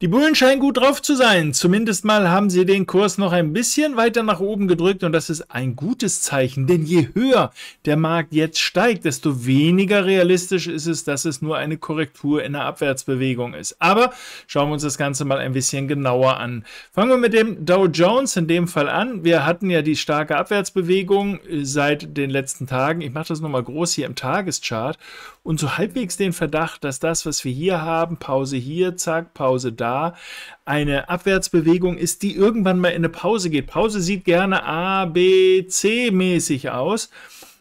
Die Bullen scheinen gut drauf zu sein. Zumindest mal haben sie den Kurs noch ein bisschen weiter nach oben gedrückt und das ist ein gutes Zeichen, denn je höher der Markt jetzt steigt, desto weniger realistisch ist es, dass es nur eine Korrektur in der Abwärtsbewegung ist. Aber schauen wir uns das Ganze mal ein bisschen genauer an. Fangen wir mit dem Dow Jones in dem Fall an. Wir hatten ja die starke Abwärtsbewegung äh, seit den letzten Tagen. Ich mache das nochmal groß hier im Tageschart und so halbwegs den Verdacht, dass das, was wir hier haben, Pause hier, zack, Pause da, klar eine Abwärtsbewegung ist, die irgendwann mal in eine Pause geht. Pause sieht gerne A, B, C mäßig aus.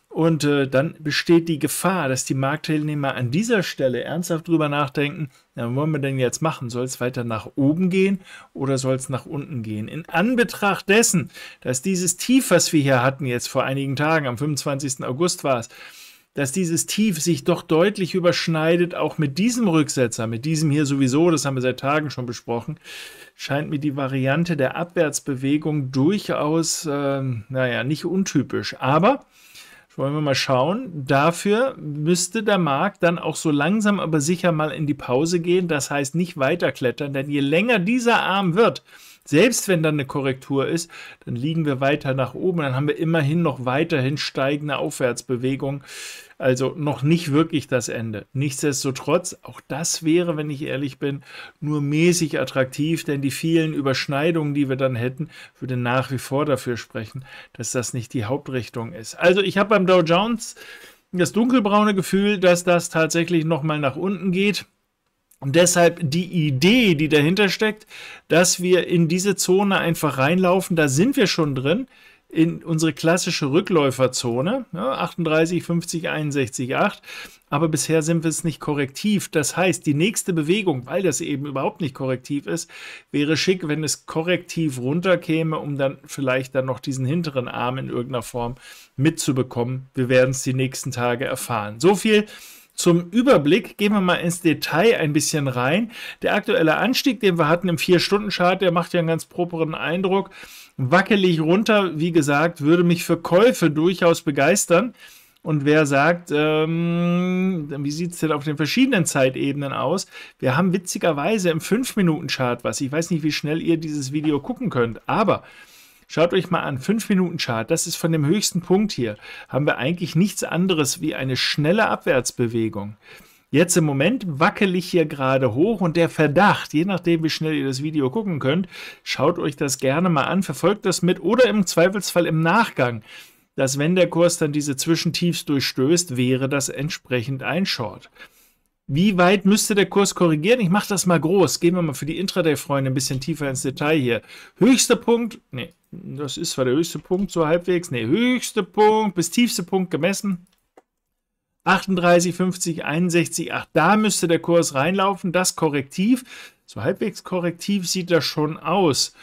Und äh, dann besteht die Gefahr, dass die Marktteilnehmer an dieser Stelle ernsthaft drüber nachdenken, na, was wollen wir denn jetzt machen? Soll es weiter nach oben gehen oder soll es nach unten gehen? In Anbetracht dessen, dass dieses Tief, was wir hier hatten jetzt vor einigen Tagen, am 25. August war es, dass dieses Tief sich doch deutlich überschneidet, auch mit diesem Rücksetzer, mit diesem hier sowieso, das haben wir seit Tagen schon besprochen, scheint mir die Variante der Abwärtsbewegung durchaus, äh, naja, nicht untypisch. Aber wollen wir mal schauen. Dafür müsste der Markt dann auch so langsam aber sicher mal in die Pause gehen. Das heißt nicht weiter klettern, denn je länger dieser Arm wird, selbst wenn dann eine Korrektur ist, dann liegen wir weiter nach oben. Dann haben wir immerhin noch weiterhin steigende Aufwärtsbewegung. Also noch nicht wirklich das Ende. Nichtsdestotrotz, auch das wäre, wenn ich ehrlich bin, nur mäßig attraktiv, denn die vielen Überschneidungen, die wir dann hätten, würden nach wie vor dafür sprechen, dass das nicht die Hauptrichtung ist. Also ich habe beim Dow Jones das dunkelbraune Gefühl, dass das tatsächlich nochmal nach unten geht. Und deshalb die Idee, die dahinter steckt, dass wir in diese Zone einfach reinlaufen, da sind wir schon drin, in unsere klassische Rückläuferzone, ja, 38, 50, 61, 8. Aber bisher sind wir es nicht korrektiv. Das heißt, die nächste Bewegung, weil das eben überhaupt nicht korrektiv ist, wäre schick, wenn es korrektiv runterkäme, um dann vielleicht dann noch diesen hinteren Arm in irgendeiner Form mitzubekommen. Wir werden es die nächsten Tage erfahren. So viel zum Überblick gehen wir mal ins Detail ein bisschen rein. Der aktuelle Anstieg, den wir hatten im 4-Stunden-Chart, der macht ja einen ganz properen Eindruck. Wackelig runter, wie gesagt, würde mich für Käufe durchaus begeistern. Und wer sagt, ähm, wie sieht es denn auf den verschiedenen Zeitebenen aus? Wir haben witzigerweise im 5-Minuten-Chart was. Ich weiß nicht, wie schnell ihr dieses Video gucken könnt, aber Schaut euch mal an, 5 Minuten Chart, das ist von dem höchsten Punkt hier, haben wir eigentlich nichts anderes wie eine schnelle Abwärtsbewegung. Jetzt im Moment wackel ich hier gerade hoch und der Verdacht, je nachdem wie schnell ihr das Video gucken könnt, schaut euch das gerne mal an, verfolgt das mit oder im Zweifelsfall im Nachgang, dass wenn der Kurs dann diese Zwischentiefs durchstößt, wäre das entsprechend ein Short. Wie weit müsste der Kurs korrigieren? Ich mache das mal groß. Gehen wir mal für die Intraday-Freunde ein bisschen tiefer ins Detail hier. Höchster Punkt, nee, das ist zwar der höchste Punkt, so halbwegs. Ne, höchste Punkt bis tiefste Punkt gemessen. 38, 50, 61, 8. Da müsste der Kurs reinlaufen. Das korrektiv. So halbwegs korrektiv sieht das schon aus.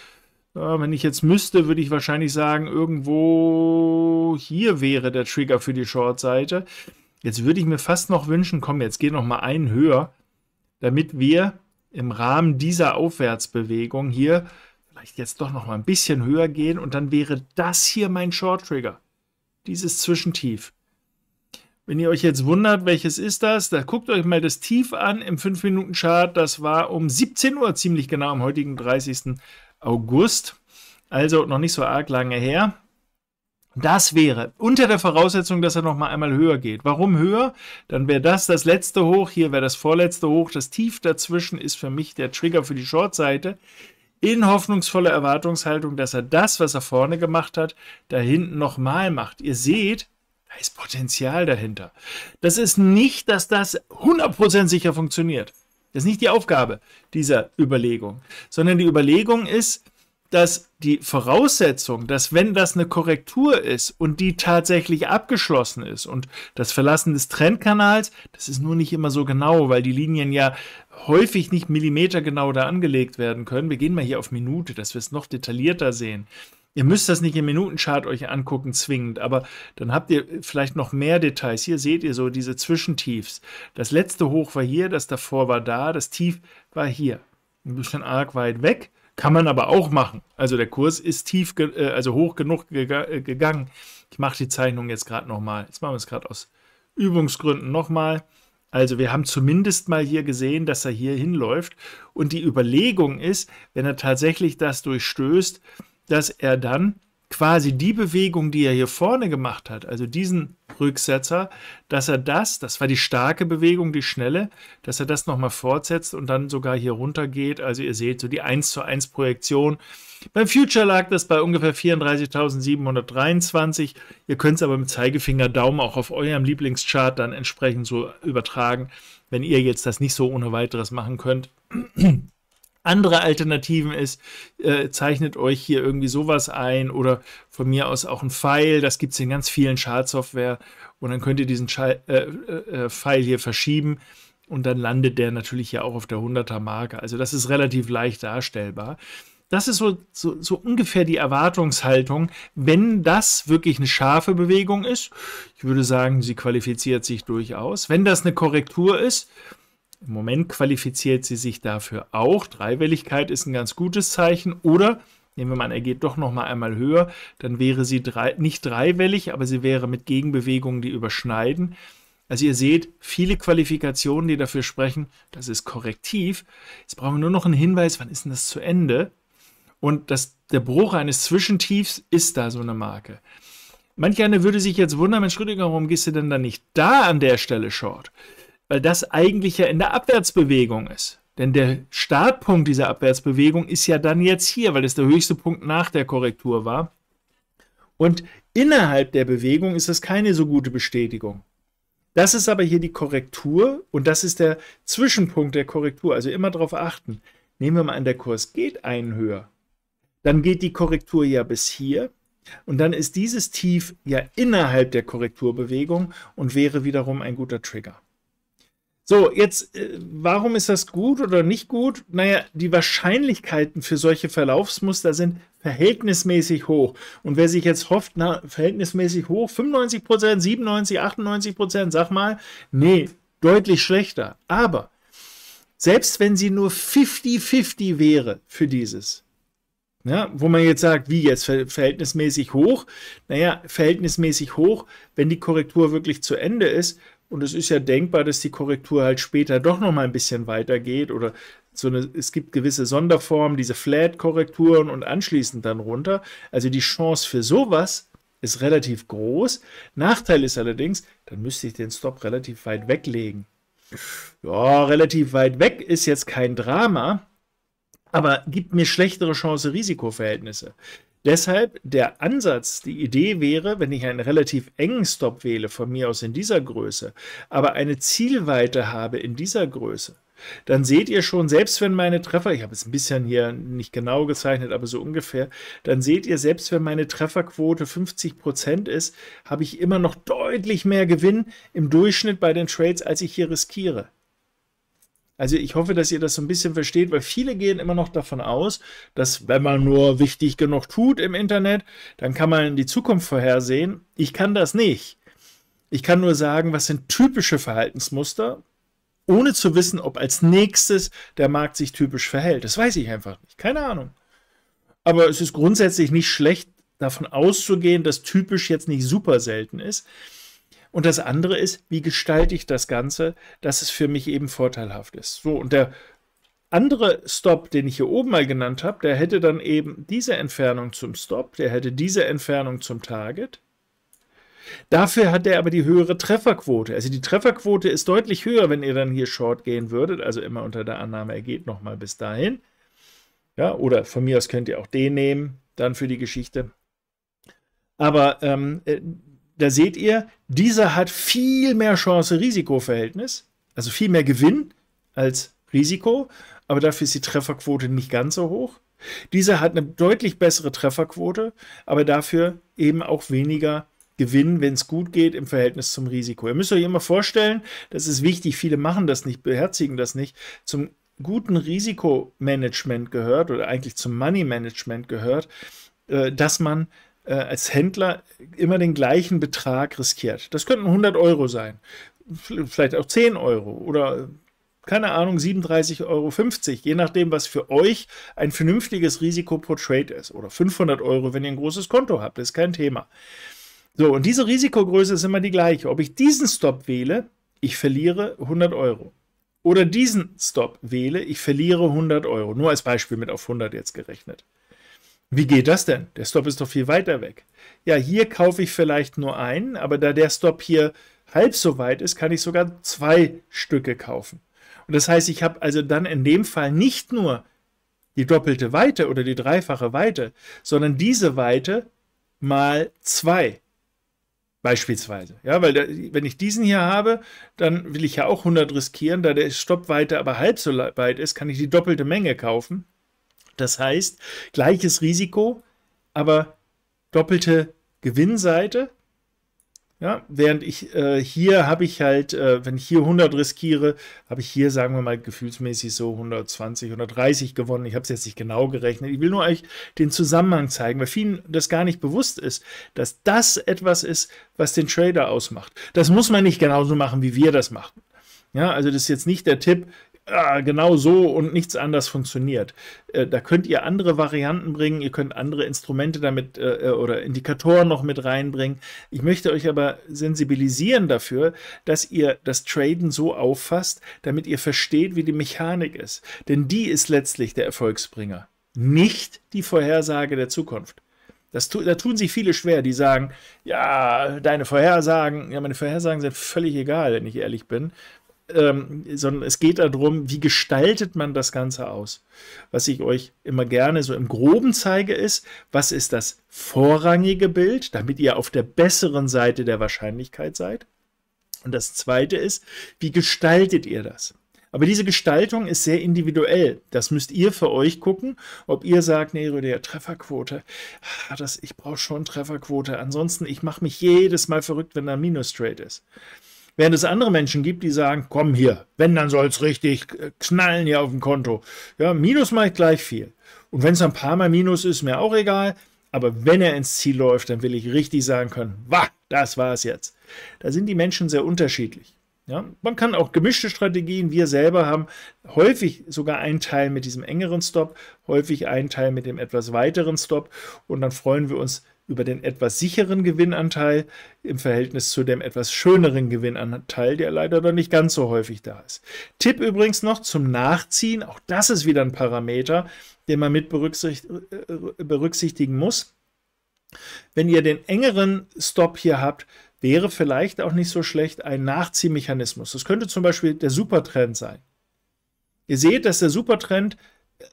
Wenn ich jetzt müsste, würde ich wahrscheinlich sagen, irgendwo hier wäre der Trigger für die Short-Seite. Jetzt würde ich mir fast noch wünschen, komm, jetzt geh noch mal einen höher, damit wir im Rahmen dieser Aufwärtsbewegung hier vielleicht jetzt doch noch mal ein bisschen höher gehen und dann wäre das hier mein Short Trigger. Dieses Zwischentief. Wenn ihr euch jetzt wundert, welches ist das, da guckt euch mal das Tief an im 5-Minuten-Chart. Das war um 17 Uhr ziemlich genau am heutigen 30. August. Also noch nicht so arg lange her. Das wäre unter der Voraussetzung, dass er noch mal einmal höher geht. Warum höher? Dann wäre das das letzte Hoch, hier wäre das vorletzte Hoch. Das Tief dazwischen ist für mich der Trigger für die Short-Seite in hoffnungsvoller Erwartungshaltung, dass er das, was er vorne gemacht hat, da hinten nochmal macht. Ihr seht, da ist Potenzial dahinter. Das ist nicht, dass das 100% sicher funktioniert. Das ist nicht die Aufgabe dieser Überlegung, sondern die Überlegung ist, dass die Voraussetzung, dass wenn das eine Korrektur ist und die tatsächlich abgeschlossen ist und das Verlassen des Trendkanals, das ist nur nicht immer so genau, weil die Linien ja häufig nicht millimetergenau da angelegt werden können. Wir gehen mal hier auf Minute, dass wir es noch detaillierter sehen. Ihr müsst das nicht im Minutenchart euch angucken, zwingend, aber dann habt ihr vielleicht noch mehr Details. Hier seht ihr so diese Zwischentiefs. Das letzte Hoch war hier, das davor war da, das Tief war hier. Ein bisschen arg weit weg. Kann man aber auch machen. Also der Kurs ist tief, äh, also hoch genug äh, gegangen. Ich mache die Zeichnung jetzt gerade nochmal. Jetzt machen wir es gerade aus Übungsgründen nochmal. Also wir haben zumindest mal hier gesehen, dass er hier hinläuft. Und die Überlegung ist, wenn er tatsächlich das durchstößt, dass er dann quasi die Bewegung, die er hier vorne gemacht hat, also diesen Rücksetzer, dass er das, das war die starke Bewegung, die schnelle, dass er das nochmal fortsetzt und dann sogar hier runter geht. Also ihr seht so die 1 zu 1 Projektion. Beim Future lag das bei ungefähr 34.723. Ihr könnt es aber mit Zeigefinger, Daumen auch auf eurem Lieblingschart dann entsprechend so übertragen, wenn ihr jetzt das nicht so ohne weiteres machen könnt andere Alternativen ist, äh, zeichnet euch hier irgendwie sowas ein oder von mir aus auch ein File. Das gibt es in ganz vielen Schadsoftware und dann könnt ihr diesen Schal äh, äh, äh, File hier verschieben und dann landet der natürlich ja auch auf der 100er Marke. Also das ist relativ leicht darstellbar. Das ist so, so, so, ungefähr die Erwartungshaltung, wenn das wirklich eine scharfe Bewegung ist. Ich würde sagen, sie qualifiziert sich durchaus. Wenn das eine Korrektur ist, im Moment qualifiziert sie sich dafür auch. Dreiwelligkeit ist ein ganz gutes Zeichen. Oder nehmen wir mal er geht doch noch mal einmal höher, dann wäre sie drei, nicht dreiwellig, aber sie wäre mit Gegenbewegungen, die überschneiden. Also ihr seht, viele Qualifikationen, die dafür sprechen, das ist korrektiv. Jetzt brauchen wir nur noch einen Hinweis, wann ist denn das zu Ende? Und das, der Bruch eines Zwischentiefs ist da so eine Marke. Manch einer würde sich jetzt wundern, Mensch Rüdiger, warum gehst du denn da nicht da an der Stelle short? weil das eigentlich ja in der Abwärtsbewegung ist. Denn der Startpunkt dieser Abwärtsbewegung ist ja dann jetzt hier, weil das der höchste Punkt nach der Korrektur war. Und innerhalb der Bewegung ist das keine so gute Bestätigung. Das ist aber hier die Korrektur und das ist der Zwischenpunkt der Korrektur. Also immer darauf achten. Nehmen wir mal an, der Kurs geht einen höher. Dann geht die Korrektur ja bis hier und dann ist dieses Tief ja innerhalb der Korrekturbewegung und wäre wiederum ein guter Trigger. So, jetzt, äh, warum ist das gut oder nicht gut? Naja, die Wahrscheinlichkeiten für solche Verlaufsmuster sind verhältnismäßig hoch. Und wer sich jetzt hofft, na, verhältnismäßig hoch, 95 Prozent, 97, 98 Prozent, sag mal, nee, deutlich schlechter. Aber selbst wenn sie nur 50-50 wäre für dieses, ja, wo man jetzt sagt, wie jetzt verhältnismäßig hoch? Naja, verhältnismäßig hoch, wenn die Korrektur wirklich zu Ende ist, und es ist ja denkbar, dass die Korrektur halt später doch noch mal ein bisschen weiter geht oder so eine, es gibt gewisse Sonderformen, diese Flat-Korrekturen und anschließend dann runter. Also die Chance für sowas ist relativ groß. Nachteil ist allerdings, dann müsste ich den Stop relativ weit weglegen. Ja, relativ weit weg ist jetzt kein Drama, aber gibt mir schlechtere Chance-Risikoverhältnisse. Deshalb der Ansatz, die Idee wäre, wenn ich einen relativ engen Stop wähle, von mir aus in dieser Größe, aber eine Zielweite habe in dieser Größe, dann seht ihr schon, selbst wenn meine Treffer, ich habe es ein bisschen hier nicht genau gezeichnet, aber so ungefähr, dann seht ihr, selbst wenn meine Trefferquote 50% ist, habe ich immer noch deutlich mehr Gewinn im Durchschnitt bei den Trades, als ich hier riskiere. Also ich hoffe, dass ihr das so ein bisschen versteht, weil viele gehen immer noch davon aus, dass wenn man nur wichtig genug tut im Internet, dann kann man die Zukunft vorhersehen. Ich kann das nicht. Ich kann nur sagen, was sind typische Verhaltensmuster, ohne zu wissen, ob als nächstes der Markt sich typisch verhält. Das weiß ich einfach nicht. Keine Ahnung. Aber es ist grundsätzlich nicht schlecht, davon auszugehen, dass typisch jetzt nicht super selten ist. Und das andere ist, wie gestalte ich das Ganze, dass es für mich eben vorteilhaft ist. So, und der andere Stop, den ich hier oben mal genannt habe, der hätte dann eben diese Entfernung zum Stop, der hätte diese Entfernung zum Target. Dafür hat er aber die höhere Trefferquote. Also die Trefferquote ist deutlich höher, wenn ihr dann hier Short gehen würdet. Also immer unter der Annahme, er geht nochmal bis dahin. Ja, oder von mir aus könnt ihr auch den nehmen, dann für die Geschichte. Aber ähm, äh, da seht ihr, dieser hat viel mehr Chance-Risiko-Verhältnis, also viel mehr Gewinn als Risiko, aber dafür ist die Trefferquote nicht ganz so hoch. Dieser hat eine deutlich bessere Trefferquote, aber dafür eben auch weniger Gewinn, wenn es gut geht, im Verhältnis zum Risiko. Ihr müsst euch immer vorstellen, das ist wichtig, viele machen das nicht, beherzigen das nicht. Zum guten Risikomanagement gehört oder eigentlich zum Money Management gehört, äh, dass man äh, als Händler immer den gleichen Betrag riskiert. Das könnten 100 Euro sein, vielleicht auch 10 Euro oder keine Ahnung, 37,50 Euro, je nachdem, was für euch ein vernünftiges Risiko pro Trade ist. Oder 500 Euro, wenn ihr ein großes Konto habt, ist kein Thema. So, und diese Risikogröße ist immer die gleiche. Ob ich diesen Stop wähle, ich verliere 100 Euro. Oder diesen Stop wähle, ich verliere 100 Euro. Nur als Beispiel mit auf 100 jetzt gerechnet. Wie geht das denn? Der Stop ist doch viel weiter weg. Ja, hier kaufe ich vielleicht nur einen, aber da der Stop hier halb so weit ist, kann ich sogar zwei Stücke kaufen. Und das heißt, ich habe also dann in dem Fall nicht nur die doppelte Weite oder die dreifache Weite, sondern diese Weite mal zwei. Beispielsweise. Ja, weil der, wenn ich diesen hier habe, dann will ich ja auch 100 riskieren. Da der Stoppweite aber halb so weit ist, kann ich die doppelte Menge kaufen. Das heißt, gleiches Risiko, aber doppelte Gewinnseite. Ja, während ich äh, hier habe ich halt, äh, wenn ich hier 100 riskiere, habe ich hier, sagen wir mal, gefühlsmäßig so 120, 130 gewonnen. Ich habe es jetzt nicht genau gerechnet. Ich will nur euch den Zusammenhang zeigen, weil vielen das gar nicht bewusst ist, dass das etwas ist, was den Trader ausmacht. Das muss man nicht genauso machen, wie wir das machen. Ja, also das ist jetzt nicht der Tipp, ah, genau so und nichts anders funktioniert. Äh, da könnt ihr andere Varianten bringen, ihr könnt andere Instrumente damit äh, äh, oder Indikatoren noch mit reinbringen. Ich möchte euch aber sensibilisieren dafür, dass ihr das Traden so auffasst, damit ihr versteht, wie die Mechanik ist. Denn die ist letztlich der Erfolgsbringer, nicht die Vorhersage der Zukunft. Das, da tun sich viele schwer, die sagen, ja, deine Vorhersagen, ja, meine Vorhersagen sind völlig egal, wenn ich ehrlich bin ähm, sondern es geht darum, wie gestaltet man das Ganze aus. Was ich euch immer gerne so im Groben zeige, ist, was ist das vorrangige Bild, damit ihr auf der besseren Seite der Wahrscheinlichkeit seid. Und das Zweite ist, wie gestaltet ihr das? Aber diese Gestaltung ist sehr individuell. Das müsst ihr für euch gucken, ob ihr sagt, nee, Rüdiger, Trefferquote, ah, das, ich brauche schon Trefferquote. Ansonsten, ich mache mich jedes Mal verrückt, wenn da ein Minus-Trade ist. Während es andere Menschen gibt, die sagen, komm hier, wenn, dann soll es richtig äh, knallen hier auf dem Konto. Ja, Minus macht gleich viel. Und wenn es ein paar Mal Minus ist, mir auch egal. Aber wenn er ins Ziel läuft, dann will ich richtig sagen können, wah, das war es jetzt. Da sind die Menschen sehr unterschiedlich. Ja, man kann auch gemischte Strategien, wir selber haben häufig sogar einen Teil mit diesem engeren Stop, häufig einen Teil mit dem etwas weiteren Stop und dann freuen wir uns, über den etwas sicheren Gewinnanteil im Verhältnis zu dem etwas schöneren Gewinnanteil, der leider dann nicht ganz so häufig da ist. Tipp übrigens noch zum Nachziehen, auch das ist wieder ein Parameter, den man mit äh, berücksichtigen muss. Wenn ihr den engeren Stop hier habt, wäre vielleicht auch nicht so schlecht ein Nachziehmechanismus. Das könnte zum Beispiel der Supertrend sein. Ihr seht, dass der Supertrend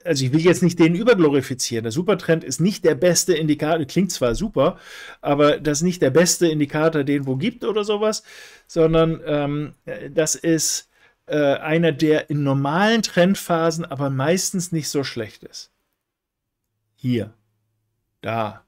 also ich will jetzt nicht den überglorifizieren. Der Supertrend ist nicht der beste Indikator, klingt zwar super, aber das ist nicht der beste Indikator, den wo gibt oder sowas, sondern ähm, das ist äh, einer, der in normalen Trendphasen aber meistens nicht so schlecht ist. Hier, da,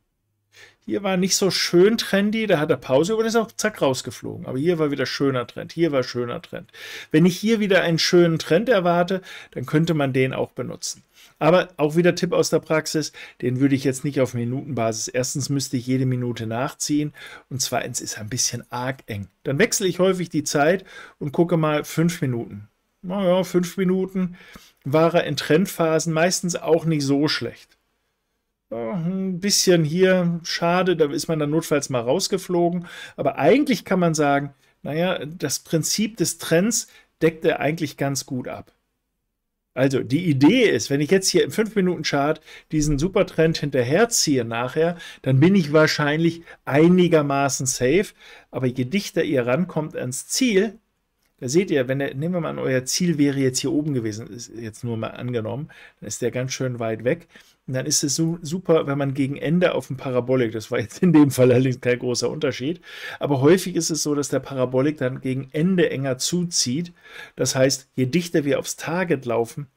hier war nicht so schön trendy, da hat er Pause und ist auch zack rausgeflogen. Aber hier war wieder schöner Trend, hier war schöner Trend. Wenn ich hier wieder einen schönen Trend erwarte, dann könnte man den auch benutzen. Aber auch wieder Tipp aus der Praxis, den würde ich jetzt nicht auf Minutenbasis. Erstens müsste ich jede Minute nachziehen und zweitens ist er ein bisschen arg eng. Dann wechsle ich häufig die Zeit und gucke mal fünf Minuten. Naja, fünf Minuten war er in Trendphasen meistens auch nicht so schlecht ein bisschen hier schade, da ist man dann notfalls mal rausgeflogen. Aber eigentlich kann man sagen, naja, das Prinzip des Trends deckt er eigentlich ganz gut ab. Also die Idee ist, wenn ich jetzt hier im 5-Minuten-Chart diesen Supertrend hinterherziehe nachher, dann bin ich wahrscheinlich einigermaßen safe. Aber je dichter ihr rankommt ans Ziel, da seht ihr, wenn der, nehmen wir mal an, euer Ziel wäre jetzt hier oben gewesen, ist jetzt nur mal angenommen, dann ist der ganz schön weit weg. Und dann ist es so, super, wenn man gegen Ende auf dem Parabolik, das war jetzt in dem Fall allerdings kein großer Unterschied, aber häufig ist es so, dass der Parabolik dann gegen Ende enger zuzieht. Das heißt, je dichter wir aufs Target laufen,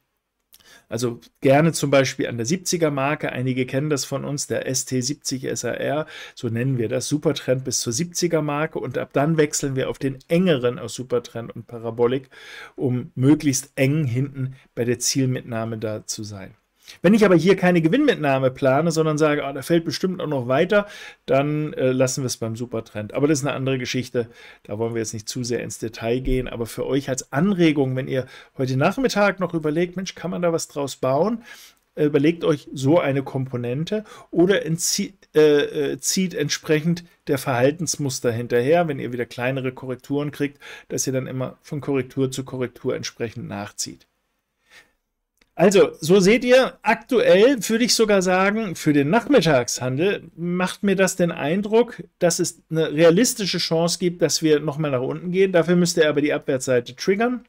also gerne zum Beispiel an der 70er Marke, einige kennen das von uns, der ST70 SAR, so nennen wir das, Supertrend bis zur 70er Marke und ab dann wechseln wir auf den engeren aus Supertrend und Parabolik, um möglichst eng hinten bei der Zielmitnahme da zu sein. Wenn ich aber hier keine Gewinnmitnahme plane, sondern sage, ah, da fällt bestimmt auch noch weiter, dann äh, lassen wir es beim Supertrend. Aber das ist eine andere Geschichte. Da wollen wir jetzt nicht zu sehr ins Detail gehen. Aber für euch als Anregung, wenn ihr heute Nachmittag noch überlegt, Mensch, kann man da was draus bauen? Äh, überlegt euch so eine Komponente oder entzieht, äh, äh, zieht entsprechend der Verhaltensmuster hinterher, wenn ihr wieder kleinere Korrekturen kriegt, dass ihr dann immer von Korrektur zu Korrektur entsprechend nachzieht. Also, so seht ihr, aktuell würde ich sogar sagen, für den Nachmittagshandel macht mir das den Eindruck, dass es eine realistische Chance gibt, dass wir nochmal nach unten gehen. Dafür müsste er aber die Abwärtsseite triggern.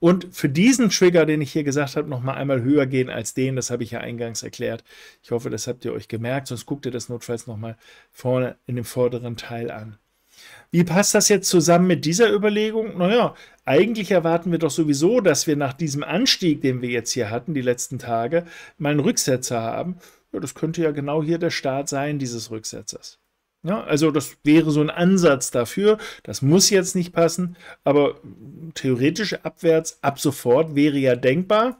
Und für diesen Trigger, den ich hier gesagt habe, nochmal einmal höher gehen als den, das habe ich ja eingangs erklärt. Ich hoffe, das habt ihr euch gemerkt, sonst guckt ihr das notfalls nochmal vorne in dem vorderen Teil an. Wie passt das jetzt zusammen mit dieser Überlegung? Naja, eigentlich erwarten wir doch sowieso, dass wir nach diesem Anstieg, den wir jetzt hier hatten, die letzten Tage, mal einen Rücksetzer haben. Ja, das könnte ja genau hier der Start sein, dieses Rücksetzers. Ja, also das wäre so ein Ansatz dafür. Das muss jetzt nicht passen, aber theoretisch abwärts ab sofort wäre ja denkbar.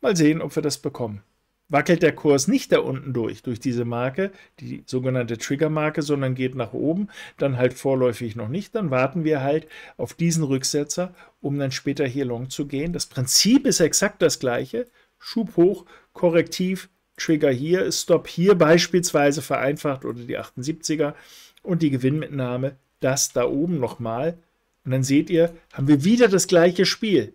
Mal sehen, ob wir das bekommen wackelt der Kurs nicht da unten durch, durch diese Marke, die sogenannte Trigger-Marke, sondern geht nach oben, dann halt vorläufig noch nicht, dann warten wir halt auf diesen Rücksetzer, um dann später hier long zu gehen. Das Prinzip ist exakt das gleiche. Schub hoch, Korrektiv, Trigger hier, Stop hier beispielsweise vereinfacht oder die 78er und die Gewinnmitnahme, das da oben nochmal. Und dann seht ihr, haben wir wieder das gleiche Spiel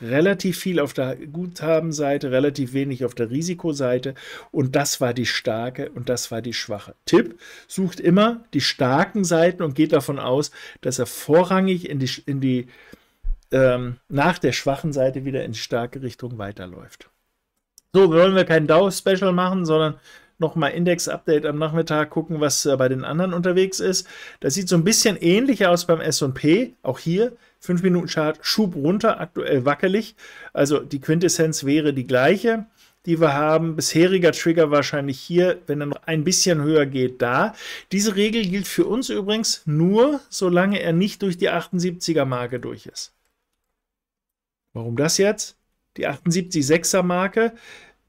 relativ viel auf der Guthabenseite, relativ wenig auf der Risikoseite und das war die starke und das war die schwache. Tipp, sucht immer die starken Seiten und geht davon aus, dass er vorrangig in die, in die ähm, nach der schwachen Seite wieder in die starke Richtung weiterläuft. So, wollen wir kein DAO-Special machen, sondern nochmal Index-Update am Nachmittag gucken, was äh, bei den anderen unterwegs ist. Das sieht so ein bisschen ähnlich aus beim SP. Auch hier 5 Minuten Chart, Schub runter, aktuell wackelig. Also die Quintessenz wäre die gleiche, die wir haben. Bisheriger Trigger wahrscheinlich hier, wenn er noch ein bisschen höher geht, da. Diese Regel gilt für uns übrigens nur, solange er nicht durch die 78er Marke durch ist. Warum das jetzt? Die 78 6 er Marke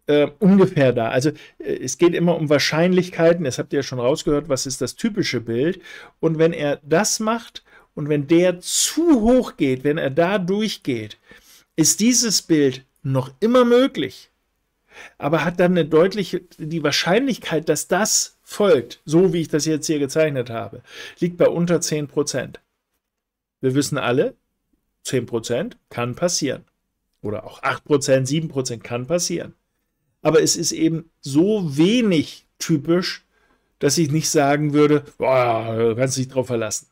äh, ungefähr da. Also äh, es geht immer um Wahrscheinlichkeiten. Das habt ihr ja schon rausgehört, was ist das typische Bild. Und wenn er das macht, und wenn der zu hoch geht, wenn er da durchgeht, ist dieses Bild noch immer möglich, aber hat dann eine deutliche, die Wahrscheinlichkeit, dass das folgt, so wie ich das jetzt hier gezeichnet habe, liegt bei unter 10%. Wir wissen alle, 10% kann passieren. Oder auch 8%, 7% kann passieren. Aber es ist eben so wenig typisch, dass ich nicht sagen würde, boah, kannst dich drauf verlassen.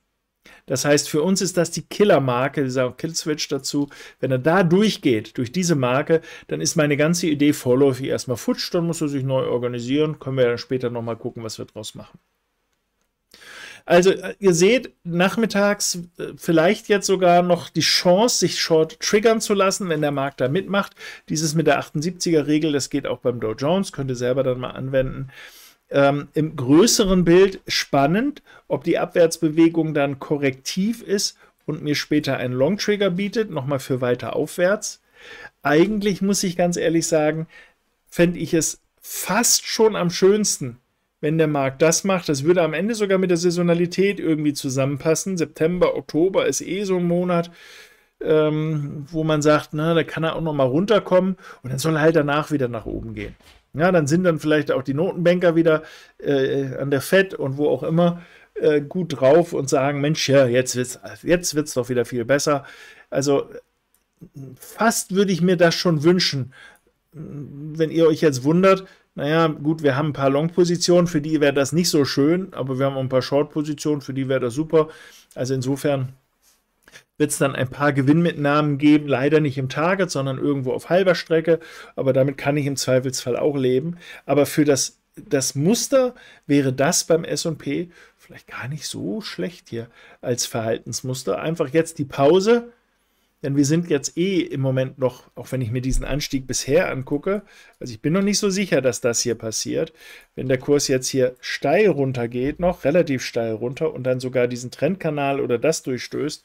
Das heißt, für uns ist das die Killer-Marke, dieser Killswitch dazu. Wenn er da durchgeht, durch diese Marke, dann ist meine ganze Idee vorläufig erstmal futsch, dann muss er sich neu organisieren, können wir dann später nochmal gucken, was wir draus machen. Also äh, ihr seht, nachmittags äh, vielleicht jetzt sogar noch die Chance, sich short triggern zu lassen, wenn der Markt da mitmacht. Dieses mit der 78er-Regel, das geht auch beim Dow Jones, könnt ihr selber dann mal anwenden ähm, im größeren Bild spannend, ob die Abwärtsbewegung dann korrektiv ist und mir später einen Long Trigger bietet, nochmal für weiter aufwärts. Eigentlich muss ich ganz ehrlich sagen, fände ich es fast schon am schönsten, wenn der Markt das macht. Das würde am Ende sogar mit der Saisonalität irgendwie zusammenpassen. September, Oktober ist eh so ein Monat, ähm, wo man sagt, na, da kann er auch noch mal runterkommen und dann soll er halt danach wieder nach oben gehen. Ja, dann sind dann vielleicht auch die Notenbanker wieder äh, an der FED und wo auch immer äh, gut drauf und sagen, Mensch, ja, jetzt wird's, jetzt wird's doch wieder viel besser. Also fast würde ich mir das schon wünschen, wenn ihr euch jetzt wundert, naja, gut, wir haben ein paar Long-Positionen, für die wäre das nicht so schön, aber wir haben auch ein paar Short-Positionen, für die wäre das super. Also insofern wird es dann ein paar Gewinnmitnahmen geben, leider nicht im Target, sondern irgendwo auf halber Strecke, aber damit kann ich im Zweifelsfall auch leben. Aber für das, das Muster wäre das beim SP vielleicht gar nicht so schlecht hier als Verhaltensmuster. Einfach jetzt die Pause, denn wir sind jetzt eh im Moment noch, auch wenn ich mir diesen Anstieg bisher angucke, also ich bin noch nicht so sicher, dass das hier passiert. Wenn der Kurs jetzt hier steil runter geht, noch relativ steil runter und dann sogar diesen Trendkanal oder das durchstößt,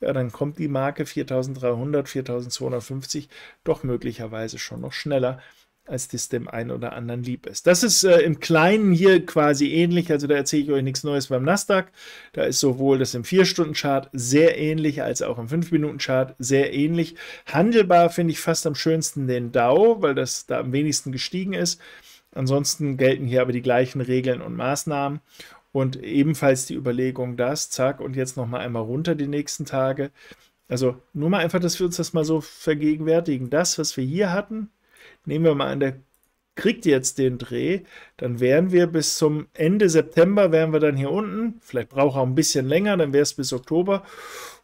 ja, dann kommt die Marke 4300, 4250 doch möglicherweise schon noch schneller als das dem einen oder anderen lieb ist. Das ist äh, im Kleinen hier quasi ähnlich, also da erzähle ich euch nichts Neues beim Nasdaq. Da ist sowohl das im 4-Stunden-Chart sehr ähnlich, als auch im 5-Minuten-Chart sehr ähnlich. Handelbar finde ich fast am schönsten den Dow, weil das da am wenigsten gestiegen ist. Ansonsten gelten hier aber die gleichen Regeln und Maßnahmen. Und ebenfalls die Überlegung, das, zack, und jetzt nochmal einmal runter die nächsten Tage. Also nur mal einfach, dass wir uns das mal so vergegenwärtigen. Das, was wir hier hatten, nehmen wir mal an, der kriegt jetzt den Dreh, dann wären wir bis zum Ende September, wären wir dann hier unten, vielleicht braucht er auch ein bisschen länger, dann wäre es bis Oktober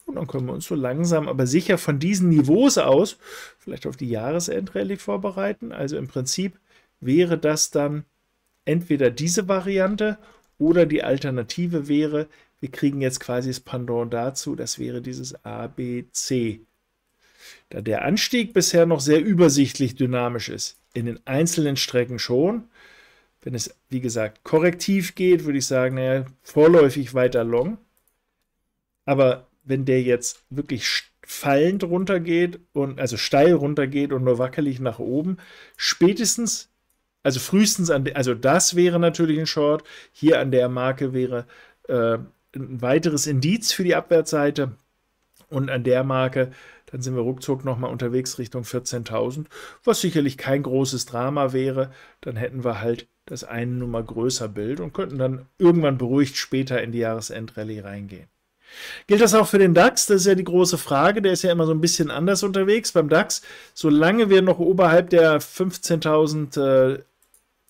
und dann können wir uns so langsam, aber sicher von diesen Niveaus aus vielleicht auf die Jahresendrallye vorbereiten. Also im Prinzip wäre das dann entweder diese Variante oder die Alternative wäre, wir kriegen jetzt quasi das Pendant dazu, das wäre dieses ABC da der Anstieg bisher noch sehr übersichtlich dynamisch ist. In den einzelnen Strecken schon. Wenn es, wie gesagt, korrektiv geht, würde ich sagen, naja, vorläufig weiter long. Aber wenn der jetzt wirklich fallend runtergeht und also steil runtergeht und nur wackelig nach oben, spätestens, also frühestens an, also das wäre natürlich ein Short. Hier an der Marke wäre äh, ein weiteres Indiz für die Abwärtsseite und an der Marke dann sind wir ruckzuck nochmal unterwegs Richtung 14.000, was sicherlich kein großes Drama wäre. Dann hätten wir halt das eine Nummer größer Bild und könnten dann irgendwann beruhigt später in die Jahresendrallye reingehen. Gilt das auch für den DAX? Das ist ja die große Frage. Der ist ja immer so ein bisschen anders unterwegs. Beim DAX, solange wir noch oberhalb der 15.200,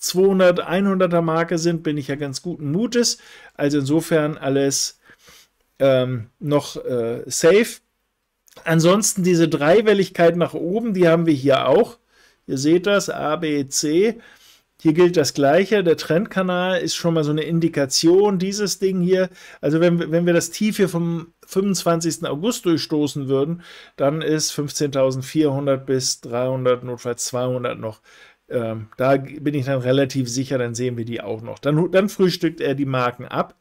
100er äh, Marke sind, bin ich ja ganz guten Mutes. Also insofern alles ähm, noch äh, safe. Ansonsten diese Dreiwelligkeit nach oben, die haben wir hier auch. Ihr seht das, A, B, C. Hier gilt das Gleiche. Der Trendkanal ist schon mal so eine Indikation. Dieses Ding hier, also wenn, wenn wir das Tief hier vom 25. August durchstoßen würden, dann ist 15.400 bis 300, notfalls 200 noch. Ähm, da bin ich dann relativ sicher, dann sehen wir die auch noch. Dann, dann frühstückt er die Marken ab.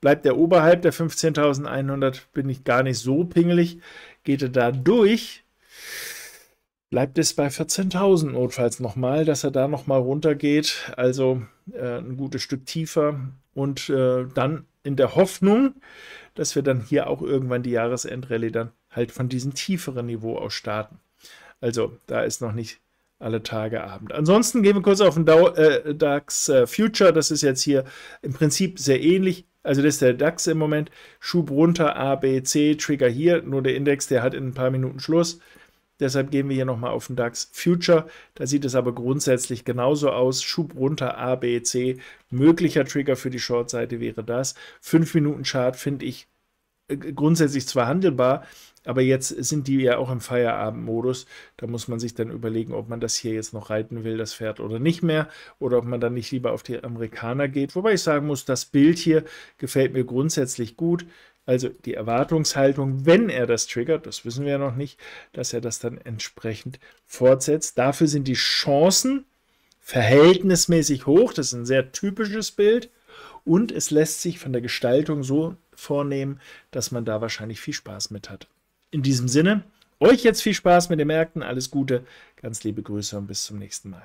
Bleibt er oberhalb der 15.100, bin ich gar nicht so pingelig. Geht er da durch, bleibt es bei 14.000 notfalls nochmal, dass er da nochmal runtergeht, also äh, ein gutes Stück tiefer und äh, dann in der Hoffnung, dass wir dann hier auch irgendwann die Jahresendrallye dann halt von diesem tieferen Niveau aus starten. Also da ist noch nicht alle Tage Abend. Ansonsten gehen wir kurz auf den Dow, äh, DAX äh, Future. Das ist jetzt hier im Prinzip sehr ähnlich. Also das ist der DAX im Moment. Schub runter, A, B, C, Trigger hier. Nur der Index, der hat in ein paar Minuten Schluss. Deshalb gehen wir hier nochmal auf den DAX Future. Da sieht es aber grundsätzlich genauso aus. Schub runter, A, B, C. Möglicher Trigger für die Short-Seite wäre das. Fünf Minuten Chart finde ich äh, grundsätzlich zwar handelbar, aber jetzt sind die ja auch im Feierabendmodus. Da muss man sich dann überlegen, ob man das hier jetzt noch reiten will, das Pferd oder nicht mehr. Oder ob man dann nicht lieber auf die Amerikaner geht. Wobei ich sagen muss, das Bild hier gefällt mir grundsätzlich gut. Also die Erwartungshaltung, wenn er das triggert, das wissen wir ja noch nicht, dass er das dann entsprechend fortsetzt. Dafür sind die Chancen verhältnismäßig hoch. Das ist ein sehr typisches Bild. Und es lässt sich von der Gestaltung so vornehmen, dass man da wahrscheinlich viel Spaß mit hat in diesem Sinne, euch jetzt viel Spaß mit den Märkten, alles Gute, ganz liebe Grüße und bis zum nächsten Mal.